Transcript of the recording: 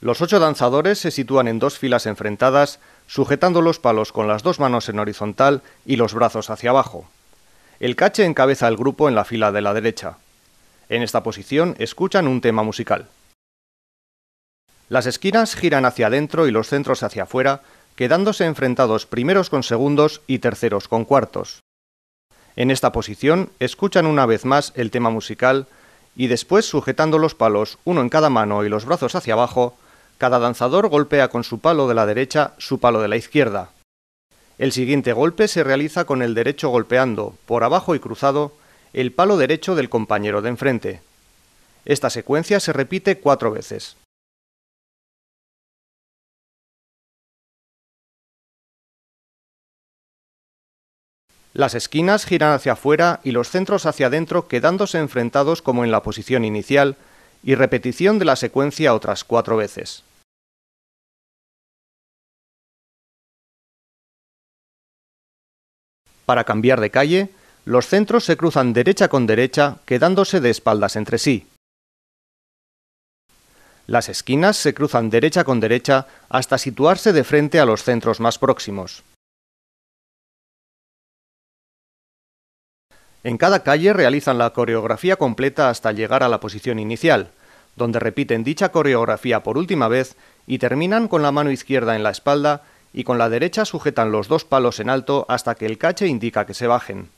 Los ocho danzadores se sitúan en dos filas enfrentadas, sujetando los palos con las dos manos en horizontal y los brazos hacia abajo. El cache encabeza el grupo en la fila de la derecha. En esta posición escuchan un tema musical. Las esquinas giran hacia adentro y los centros hacia afuera, quedándose enfrentados primeros con segundos y terceros con cuartos. En esta posición escuchan una vez más el tema musical y después sujetando los palos, uno en cada mano y los brazos hacia abajo, cada danzador golpea con su palo de la derecha su palo de la izquierda. El siguiente golpe se realiza con el derecho golpeando, por abajo y cruzado, el palo derecho del compañero de enfrente. Esta secuencia se repite cuatro veces. Las esquinas giran hacia afuera y los centros hacia adentro quedándose enfrentados como en la posición inicial y repetición de la secuencia otras cuatro veces. Para cambiar de calle, los centros se cruzan derecha con derecha, quedándose de espaldas entre sí. Las esquinas se cruzan derecha con derecha hasta situarse de frente a los centros más próximos. En cada calle realizan la coreografía completa hasta llegar a la posición inicial, donde repiten dicha coreografía por última vez y terminan con la mano izquierda en la espalda y con la derecha sujetan los dos palos en alto hasta que el cache indica que se bajen.